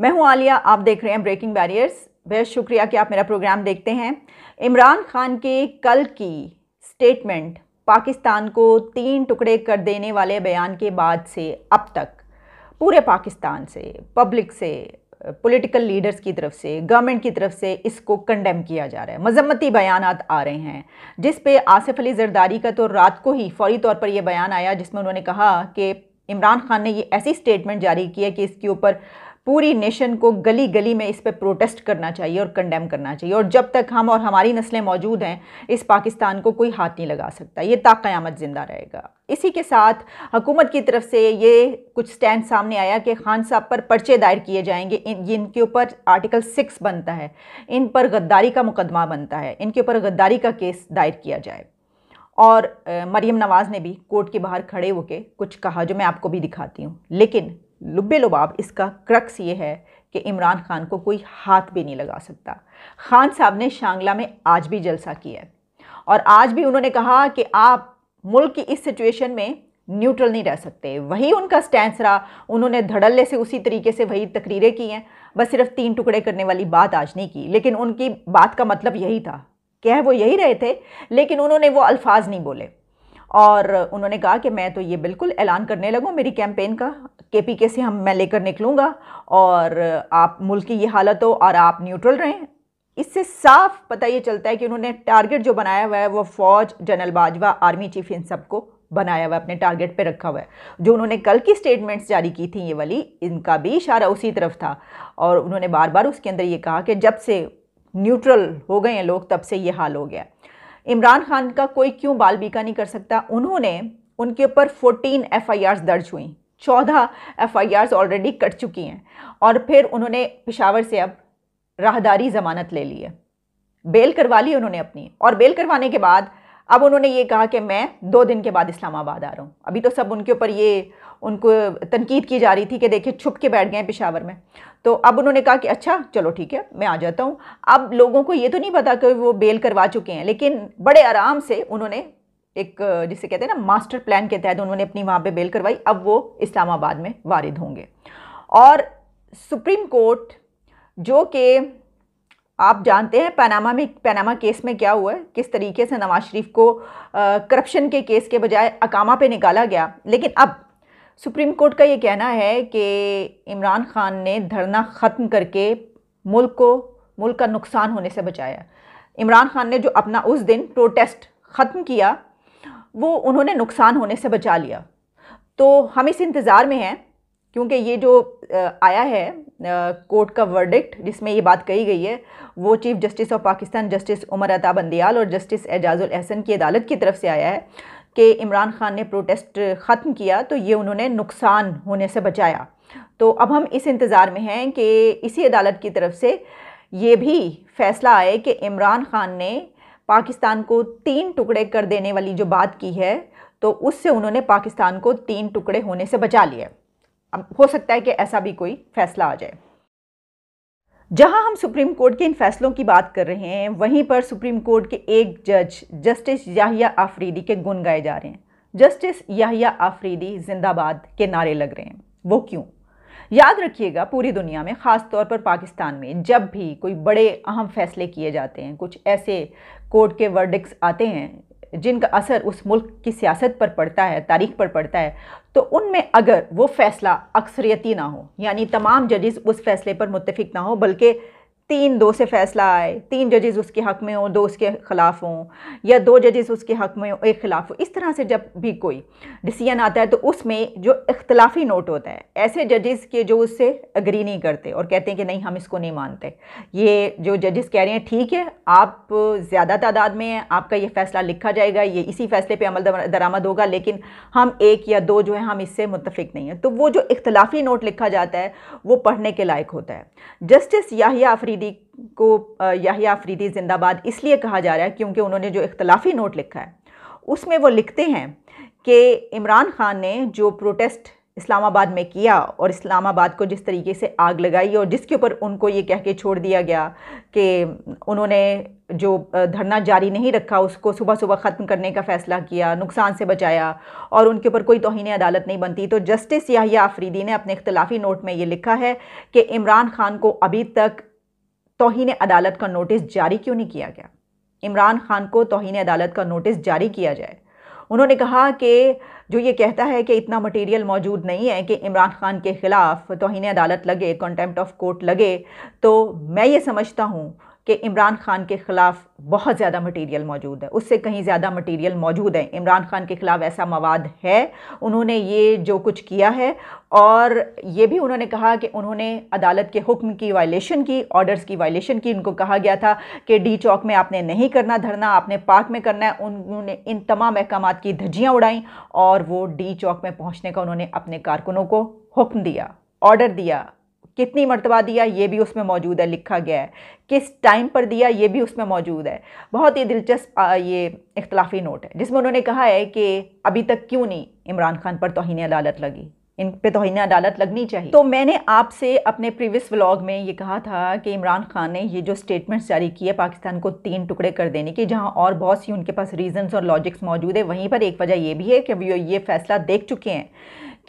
मैं हूं आलिया आप देख रहे हैं ब्रेकिंग बैरियर्स बेहद शुक्रिया कि आप मेरा प्रोग्राम देखते हैं इमरान खान के कल की स्टेटमेंट पाकिस्तान को तीन टुकड़े कर देने वाले बयान के बाद से अब तक पूरे पाकिस्तान से पब्लिक से पॉलिटिकल लीडर्स की तरफ से गवर्नमेंट की तरफ से इसको कंडेम किया जा रहा है मजम्मती बयान आ रहे हैं जिस पे आसिफ अली जरदारी का तो रात को ही फौरी तौर पर यह बयान आया जिसमें उन्होंने कहा कि इमरान खान ने ये ऐसी स्टेटमेंट जारी की है कि इसके ऊपर पूरी नेशन को गली गली में इस पर प्रोटेस्ट करना चाहिए और कंडेम करना चाहिए और जब तक हम और हमारी नस्लें मौजूद हैं इस पाकिस्तान को कोई हाथ नहीं लगा सकता ये ताक़यामत ज़िंदा रहेगा इसी के साथ हुकूमत की तरफ से ये कुछ स्टैंड सामने आया कि खान साहब पर पर्चे दायर किए जाएंगे इन इनके ऊपर आर्टिकल सिक्स बनता है इन पर गद्दारी का मुकदमा बनता है इनके ऊपर गद्दारी का केस दायर किया जाए और मरीम नवाज़ ने भी कोर्ट के बाहर खड़े होकर कुछ कहा जो मैं आपको भी दिखाती हूँ लेकिन लुबे लुबाब इसका क्रक्स ये है कि इमरान खान को कोई हाथ भी नहीं लगा सकता खान साहब ने शांगला में आज भी जलसा किया और आज भी उन्होंने कहा कि आप मुल्क की इस सिचुएशन में न्यूट्रल नहीं रह सकते वही उनका स्टैंड रहा उन्होंने धड़ल्ले से उसी तरीके से वही तकरीरें की हैं बस सिर्फ तीन टुकड़े करने वाली बात आज नहीं की लेकिन उनकी बात का मतलब यही था कह वो यही रहे थे लेकिन उन्होंने वो अल्फाज नहीं बोले और उन्होंने कहा कि मैं तो ये बिल्कुल ऐलान करने लगूँ मेरी कैंपेन का के पी के से हम मैं लेकर निकलूँगा और आप मुल्क की ये हालत हो और आप न्यूट्रल रहें इससे साफ पता ये चलता है कि उन्होंने टारगेट जो बनाया हुआ है वो फ़ौज जनरल बाजवा आर्मी चीफ इन सबको बनाया हुआ है अपने टारगेट पे रखा हुआ है जो उन्होंने कल की स्टेटमेंट्स जारी की थी ये वाली इनका भी इशारा उसी तरफ था और उन्होंने बार बार उसके अंदर ये कहा कि जब से न्यूट्रल हो गए हैं लोग तब से ये हाल हो गया इमरान खान का कोई क्यों बाल बीका नहीं कर सकता उन्होंने उनके ऊपर 14 एफआईआर्स दर्ज हुई 14 एफआईआर्स ऑलरेडी कट चुकी हैं और फिर उन्होंने पिशावर से अब राहदारी ज़मानत ले ली है बेल करवा ली उन्होंने अपनी और बेल करवाने के बाद अब उन्होंने ये कहा कि मैं दो दिन के बाद इस्लामाबाद आ रहा हूँ अभी तो सब उनके ऊपर ये उनको तनकीद की जा रही थी कि देखिए छुप के बैठ गए पेशावर में तो अब उन्होंने कहा कि अच्छा चलो ठीक है मैं आ जाता हूँ अब लोगों को ये तो नहीं पता कि वो बेल करवा चुके हैं लेकिन बड़े आराम से उन्होंने एक जिसे कहते हैं ना मास्टर प्लान के तहत उन्होंने अपनी वहाँ पर बेल करवाई अब वो इस्लामाबाद में वारिद होंगे और सुप्रीम कोर्ट जो कि आप जानते हैं पनामा में पनामा केस में क्या हुआ है किस तरीके से नवाज शरीफ को करप्शन के केस के बजाय अकामा पे निकाला गया लेकिन अब सुप्रीम कोर्ट का ये कहना है कि इमरान खान ने धरना ख़त्म करके मुल्क को मुल्क का नुकसान होने से बचाया इमरान खान ने जो अपना उस दिन प्रोटेस्ट ख़त्म किया वो उन्होंने नुकसान होने से बचा लिया तो हम इस इंतज़ार में हैं क्योंकि ये जो आया है कोर्ट का वर्डिक्ट जिसमें ये बात कही गई है वो chief justice of Pakistan justice Umar Ata Bandial और जस्टिस एजाजुल अहसन की अदालत की तरफ से आया है कि इमरान खान ने प्रोटेस्ट ख़त्म किया तो ये उन्होंने नुकसान होने से बचाया तो अब हम इस इंतज़ार में हैं कि इसी अदालत की तरफ से ये भी फैसला आए कि इमरान खान ने पाकिस्तान को तीन टुकड़े कर देने वाली जो बात की है तो उससे उन्होंने पाकिस्तान को तीन टुकड़े होने से बचा लिया अब हो सकता है कि ऐसा भी कोई फैसला आ जाए जहां हम सुप्रीम कोर्ट के इन फैसलों की बात कर रहे हैं वहीं पर सुप्रीम कोर्ट के एक जज जस्टिस याहिया आफरीदी के गुन गाए जा रहे हैं जस्टिस याहिया आफरीदी जिंदाबाद के नारे लग रहे हैं वो क्यों याद रखिएगा पूरी दुनिया में ख़ास तौर पर पाकिस्तान में जब भी कोई बड़े अहम फैसले किए जाते हैं कुछ ऐसे कोर्ट के वर्डिक्स आते हैं जिनका असर उस मुल्क की सियासत पर पड़ता है तारीख पर पड़ता है तो उनमें अगर वो फ़ैसला अक्सरियती ना हो यानी तमाम जजेस उस फैसले पर मुतफिक ना हो बल्कि तीन दो से फैसला आए तीन जजेस उसके हक़ में हों दो उसके ख़िलाफ़ हों या दो जजेस उसके हक़ में हों एक ख़िलाफ़ हो इस तरह से जब भी कोई डिसीजन आता है तो उसमें जो इख्तलाफी नोट होता है ऐसे जजेस के जो उससे अग्री नहीं करते और कहते हैं कि नहीं हम इसको नहीं मानते ये जो जजेस कह रहे हैं ठीक है आप ज़्यादा तादाद में हैं आपका ये फ़ैसला लिखा जाएगा ये इसी फ़ैसले पर अमल दरामद होगा लेकिन हम एक या दो जो है हम इससे मुतफिक नहीं हैं तो वो जो इख्तलाफी नोट लिखा जाता है वो पढ़ने के लायक होता है जस्टिस याहिया आफरी अफरीदी को याहिया अफरीदी जिंदाबाद इसलिए कहा जा रहा है क्योंकि उन्होंने जो इख्तलाफी नोट लिखा है उसमें वो लिखते हैं कि इमरान खान ने जो प्रोटेस्ट इस्लामाबाद में किया और इस्लामाबाद को जिस तरीके से आग लगाई और जिसके ऊपर उनको ये कह के छोड़ दिया गया कि उन्होंने जो धरना जारी नहीं रखा उसको सुबह सुबह ख़त्म करने का फ़ैसला किया नुकसान से बचाया और उनके ऊपर कोई तोहन अदालत नहीं बनती तो जस्टिस याहिया आफरीदी ने अपने इख्तलाफी नोट में ये लिखा है कि इमरान खान को अभी तक तोहन अदालत का नोटिस जारी क्यों नहीं किया गया इमरान खान को तोहन अदालत का नोटिस जारी किया जाए उन्होंने कहा कि जो ये कहता है कि इतना मटेरियल मौजूद नहीं है कि इमरान खान के ख़िलाफ़ तोहन अदालत लगे कंटेम्प्ट ऑफ कोर्ट लगे तो मैं ये समझता हूँ कि इमरान खान के ख़िलाफ़ बहुत ज़्यादा मटेरियल मौजूद है उससे कहीं ज़्यादा मटेरियल मौजूद है इमरान खान के ख़िलाफ़ ऐसा मवाद है उन्होंने ये जो कुछ किया है और ये भी उन्होंने कहा कि उन्होंने अदालत के हुक्म की वायलेशन की ऑर्डर्स की वायलेशन की उनको कहा गया था कि डी चौक में आपने नहीं करना धरना आपने पार्क में करना है उन्होंने इन तमाम अहकाम की धज्जियाँ उड़ाईं और वो डी चौक में पहुँचने का उन्होंने अपने कारकुनों को हुक्म दिया ऑर्डर दिया कितनी मरतबा दिया ये भी उसमें मौजूद है लिखा गया है किस टाइम पर दिया ये भी उसमें मौजूद है बहुत ही दिलचस्प ये इख्लाफी नोट है जिसमें उन्होंने कहा है कि अभी तक क्यों नहीं इमरान खान पर तोहन अदालत लगी इन पे तोहन अदालत लगनी चाहिए तो मैंने आपसे अपने प्रीवियस व्लॉग में ये कहा था कि इमरान खान ने ये जो स्टेटमेंट्स जारी किए पाकिस्तान को तीन टुकड़े कर देने की जहाँ और बहुत सी उनके पास रीजंस और लॉजिक्स मौजूद है वहीं पर एक वजह यह भी है कि वो ये फैसला देख चुके हैं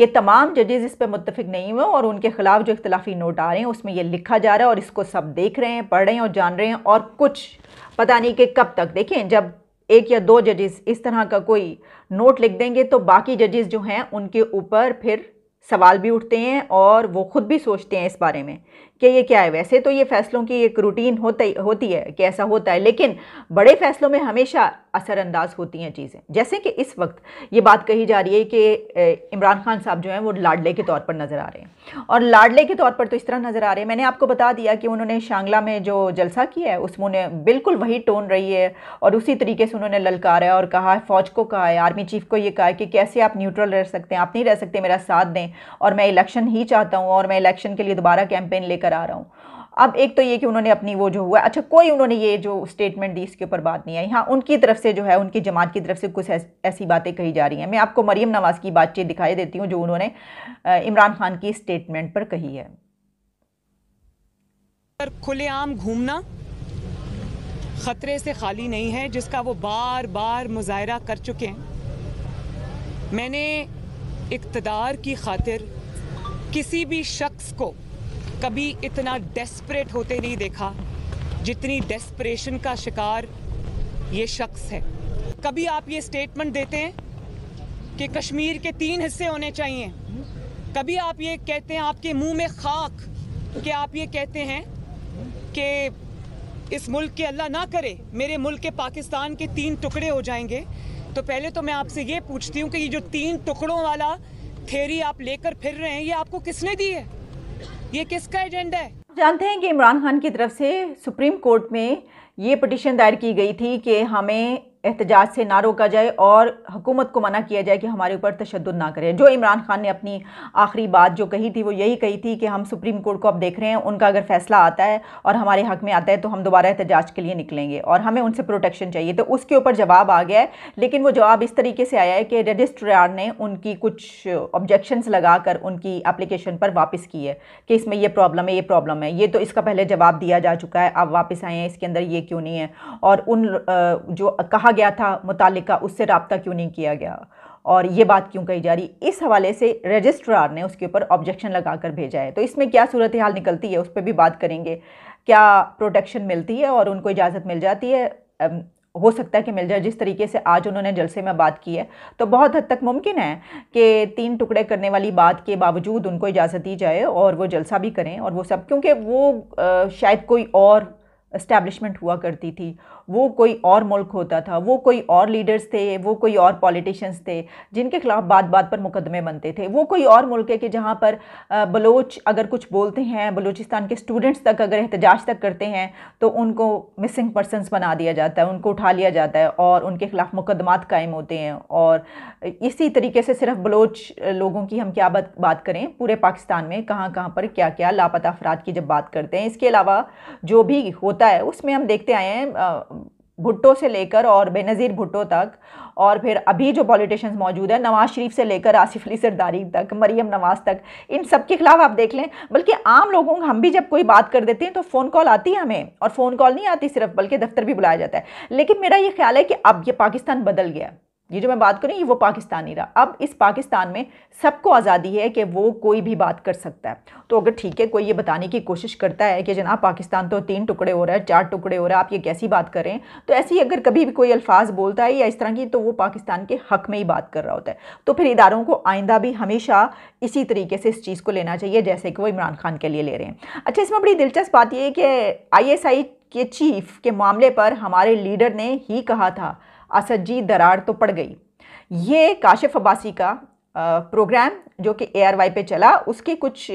कि तमाम जजेज़ इस पर मुतफिक नहीं हुए और उनके ख़िलाफ़ जो इख्तलाफी नोट आ रहे हैं उसमें यह लिखा जा रहा है और इसको सब देख रहे हैं पढ़ रहे हैं और जान रहे हैं और कुछ पता नहीं कि कब तक देखें जब एक या दो जजेस इस तरह का कोई नोट लिख देंगे तो बाकी जजेस जो हैं उनके ऊपर फिर सवाल भी उठते हैं और वो ख़ुद भी सोचते हैं इस बारे में कि ये क्या है वैसे तो ये फैसलों की एक रूटीन होता होती है कि ऐसा होता है लेकिन बड़े फैसलों में हमेशा असरअंदाज होती हैं चीज़ें जैसे कि इस वक्त ये बात कही जा रही है कि इमरान खान साहब जो हैं वो लाडले के तौर पर नज़र आ रहे हैं और लाडले के तौर पर तो इस तरह नज़र आ रहे हैं मैंने आपको बता दिया कि उन्होंने शांगला में जो जलसा किया है उसमें उन्हें बिल्कुल वही टोन रही है और उसी तरीके से उन्होंने ललकारा है और कहा है फ़ौज को कहा है आर्मी चीफ को ये कहा है कि कैसे आप न्यूट्रल रह सकते हैं आप नहीं रह सकते मेरा साथ दें और मैं इलेक्शन ही चाहता हूँ और मैं इलेक्शन के लिए दोबारा कैंपेन लेकर लेकर आ रहा हूँ अब एक तो ये कि उन्होंने अपनी वो जो हुआ अच्छा कोई उन्होंने ये जो स्टेटमेंट दी इसके ऊपर बात नहीं आई हाँ उनकी तरफ से जो है उनकी जमात की तरफ से कुछ ऐस, ऐसी बातें कही जा रही हैं मैं आपको मरीम नवाज़ की बातचीत दिखाई देती हूँ जो उन्होंने इमरान खान की स्टेटमेंट पर कही है खुलेआम घूमना ख़तरे से खाली नहीं है जिसका वो बार बार मुजाहरा कर चुके हैं मैंने इकतदार की खातिर किसी भी शख्स को कभी इतना डेस्परेट होते नहीं देखा जितनी डेस्परेशन का शिकार ये शख्स है कभी आप ये स्टेटमेंट देते हैं कि कश्मीर के तीन हिस्से होने चाहिए कभी आप ये कहते हैं आपके मुंह में खाक कि आप ये कहते हैं कि इस मुल्क के अल्लाह ना करे मेरे मुल्क के पाकिस्तान के तीन टुकड़े हो जाएंगे तो पहले तो मैं आपसे ये पूछती हूँ कि ये जो तीन टुकड़ों वाला थेरी आप लेकर फिर रहे हैं ये आपको किसने दी है ये किसका एजेंडा है जानते हैं कि इमरान खान की तरफ से सुप्रीम कोर्ट में ये पटिशन दायर की गई थी कि हमें एहतजाज से ना रोका जाए और हुकूमत को मना किया जाए कि हमारे ऊपर तशद ना करें जो इमरान खान ने अपनी आखिरी बात जो कही थी वो यही कही थी कि हम सुप्रीम कोर्ट को अब देख रहे हैं उनका अगर फैसला आता है और हमारे हक में आता है तो हम दोबारा एहतजाज के लिए निकलेंगे और हमें उनसे प्रोटेक्शन चाहिए तो उसके ऊपर जवाब आ गया है लेकिन वो जवाब इस तरीके से आया है कि रजिस्ट्रार ने उनकी कुछ ऑब्जेक्शन लगा कर उनकी एप्लीकेशन पर वापस की है कि इसमें यह प्रॉब्लम है ये प्रॉब्लम है ये तो इसका पहले जवाब दिया जा चुका है आप वापस आए हैं इसके अंदर ये क्यों नहीं है और उन जो कहा कहा गया था मुतल उससे रबता क्यों नहीं किया गया और ये बात क्यों कही जा रही इस हवाले से रजिस्ट्रार ने उसके ऊपर ऑब्जेक्शन लगाकर भेजा है तो इसमें क्या सूरत हाल निकलती है उस पर भी बात करेंगे क्या प्रोटेक्शन मिलती है और उनको इजाज़त मिल जाती है हो सकता है कि मिल जाए जिस तरीके से आज उन्होंने जलसे में बात की है तो बहुत हद तक मुमकिन है कि तीन टुकड़े करने वाली बात के बावजूद उनको इजाज़त दी जाए और वो जलसा भी करें और वो सब क्योंकि वो शायद कोई और इस्टेब्लिशमेंट हुआ करती थी वो कोई और मुल्क होता था वो कोई और लीडर्स थे वो कोई और पॉलिटिशियंस थे जिनके खिलाफ बात बात पर मुकदमे बनते थे वो कोई और मुल्क है कि जहाँ पर बलोच अगर कुछ बोलते हैं बलूचिस्तान के स्टूडेंट्स तक अगर एहतजाज तक करते हैं तो उनको मिसिंग पर्सनस बना दिया जाता है उनको उठा लिया जाता है और उनके खिलाफ मुकदमात कायम होते हैं और इसी तरीके से सिर्फ बलोच लोगों की हम क्या बात करें पूरे पाकिस्तान में कहाँ कहाँ पर क्या क्या लापता अफराद की जब बात करते हैं इसके अलावा जो भी होता है उसमें हम देखते आए हैं भुट्टो से लेकर और बेनज़ीर भुट्टो तक और फिर अभी जो पॉलिटिशियंस मौजूद हैं नवाज़ शरीफ से लेकर आसिफ अली सरदारी तक मरीम नवाज़ तक इन सब के खिलाफ आप देख लें बल्कि आम लोगों हम भी जब कोई बात कर देते हैं तो फ़ोन कॉल आती है हमें और फ़ोन कॉल नहीं आती सिर्फ बल्कि दफ्तर भी बुलाया जाता है लेकिन मेरा ये ख्याल है कि अब ये पाकिस्तान बदल गया है ये जो मैं बात करूँ ये वो पाकिस्तानी रहा अब इस पाकिस्तान में सबको आज़ादी है कि वो कोई भी बात कर सकता है तो अगर ठीक है कोई ये बताने की कोशिश करता है कि जनाब पाकिस्तान तो तीन टुकड़े हो रहा है चार टुकड़े हो रहा है आप ये कैसी बात करें तो ऐसी अगर कभी भी कोई अल्फाज बोलता है या इस तरह की तो वो पाकिस्तान के हक में ही बात कर रहा होता है तो फिर इदारों को आइंदा भी हमेशा इसी तरीके से इस चीज़ को लेना चाहिए जैसे कि वो इमरान खान के लिए ले रहे हैं अच्छा इसमें बड़ी दिलचस्प बात यह है कि आई के चीफ के मामले पर हमारे लीडर ने ही कहा था असजी दरार तो पड़ गई ये काशिफ अब्बासी का प्रोग्राम जो कि ए पे चला उसकी कुछ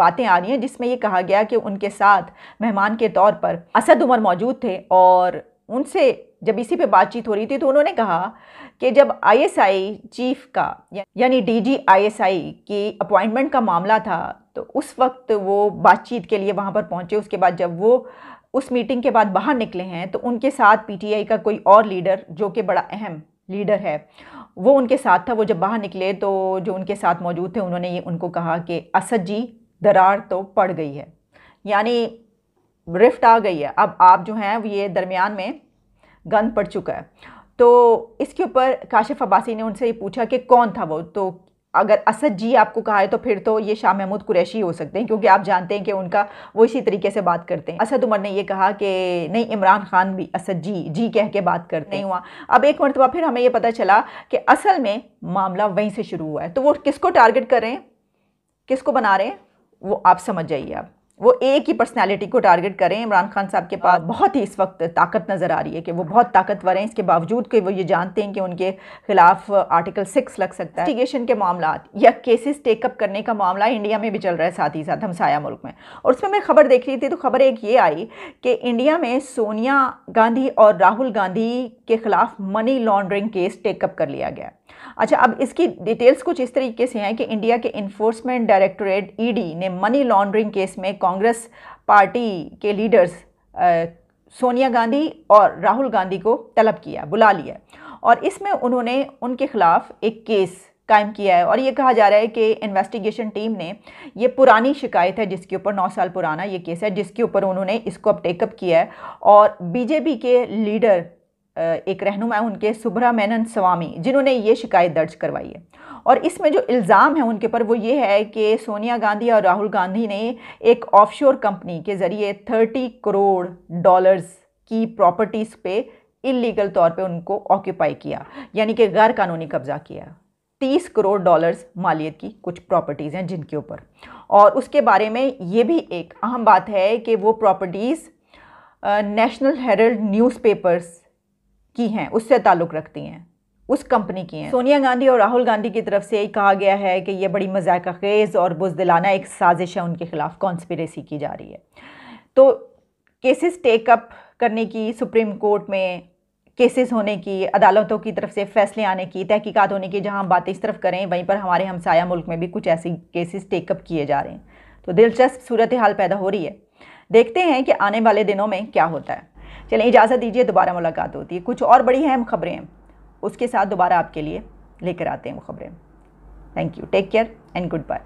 बातें आ रही हैं जिसमें ये कहा गया कि उनके साथ मेहमान के तौर पर असद उमर मौजूद थे और उनसे जब इसी पे बातचीत हो रही थी तो उन्होंने कहा कि जब आईएसआई चीफ का यानी डीजी आईएसआई की अपॉइंटमेंट का मामला था तो उस वक्त वो बातचीत के लिए वहाँ पर पहुँचे उसके बाद जब वो उस मीटिंग के बाद बाहर निकले हैं तो उनके साथ पीटीआई का कोई और लीडर जो कि बड़ा अहम लीडर है वो उनके साथ था वो जब बाहर निकले तो जो उनके साथ मौजूद थे उन्होंने ये उनको कहा कि असद जी दरार तो पड़ गई है यानी रिफ्ट आ गई है अब आप जो हैं ये दरमियान में गंद पड़ चुका है तो इसके ऊपर काशिफ अब्बासी ने उनसे ये पूछा कि कौन था वो तो अगर असद जी आपको कहा है तो फिर तो ये शाह महमूद कुरैशी हो सकते हैं क्योंकि आप जानते हैं कि उनका वो इसी तरीके से बात करते हैं असद उमर ने ये कहा कि नहीं इमरान खान भी असद जी जी कह के बात करते नहीं हुआ अब एक मरतबा फिर हमें ये पता चला कि असल में मामला वहीं से शुरू हुआ है तो वो किसको टारगेट कर रहे हैं किसको बना रहे हैं वो आप समझ जाइए आप वो एक ही पर्सनालिटी को टारगेट करें इमरान खान साहब के हाँ। पास बहुत ही इस वक्त ताकत नज़र आ रही है कि वो बहुत ताकतवर हैं इसके बावजूद कि वो ये जानते हैं कि उनके खिलाफ आर्टिकल सिक्स लग सकता है इन्वेस्टिगेशन के मामला या केसेस टेकअप करने का मामला इंडिया में भी चल रहा है साथ ही साथ हमसाया मुल्क में और उसमें मैं खबर देख रही थी तो खबर एक ये आई कि इंडिया में सोनिया गांधी और राहुल गांधी के खिलाफ मनी लॉन्ड्रिंग केस टेकअप कर लिया गया अच्छा अब इसकी डिटेल्स कुछ इस तरीके से हैं कि इंडिया के इन्फोर्समेंट डायरेक्टोरेट ईडी ने मनी लॉन्ड्रिंग केस में कांग्रेस पार्टी के लीडर्स सोनिया गांधी और राहुल गांधी को तलब किया बुला लिया और इसमें उन्होंने उनके ख़िलाफ़ एक केस कायम किया है और ये कहा जा रहा है कि इन्वेस्टिगेशन टीम ने ये पुरानी शिकायत है जिसके ऊपर नौ साल पुराना ये केस है जिसके ऊपर उन्होंने इसको अब टेकअप किया है और बीजेपी के लीडर एक रहनुमा उनके सुब्रा मेनन स्वामी जिन्होंने ये शिकायत दर्ज करवाई है और इसमें जो इल्ज़ाम है उनके पर वो ये है कि सोनिया गांधी और राहुल गांधी ने एक ऑफशोर कंपनी के ज़रिए 30 करोड़ डॉलर्स की प्रॉपर्टीज़ पे इलीगल तौर पे उनको ऑक्यूपाई किया यानी कि गैर कानूनी कब्ज़ा किया तीस करोड़ डॉलर्स मालियत की कुछ प्रॉपर्टीज़ हैं जिनके ऊपर और उसके बारे में ये भी एक अहम बात है कि वो प्रॉपर्टीज़ नेशनल हेरल्ड न्यूज़ की हैं उससे ताल्लुक़ रखती हैं उस कंपनी की हैं सोनिया गांधी और राहुल गांधी की तरफ से कहा गया है कि ये बड़ी मजाक खेज़ और बुजदिलाना एक साजिश है उनके ख़िलाफ़ कॉन्स्परेसी की जा रही है तो केसेस टेकअप करने की सुप्रीम कोर्ट में केसेस होने की अदालतों की तरफ से फैसले आने की तहकीकात होने की जहां बातें इस तरफ करें वहीं पर हमारे हमसाया मुल्क में भी कुछ ऐसे केसेस टेकअप किए जा रहे हैं तो दिलचस्प सूरत हाल पैदा हो रही है देखते हैं कि आने वाले दिनों में क्या होता है चलें इजाज़त दीजिए दोबारा मुलाकात होती है कुछ और बड़ी अहम खबरें उसके साथ दोबारा आपके लिए लेकर आते हैं वो खबरें thank you take care and good bye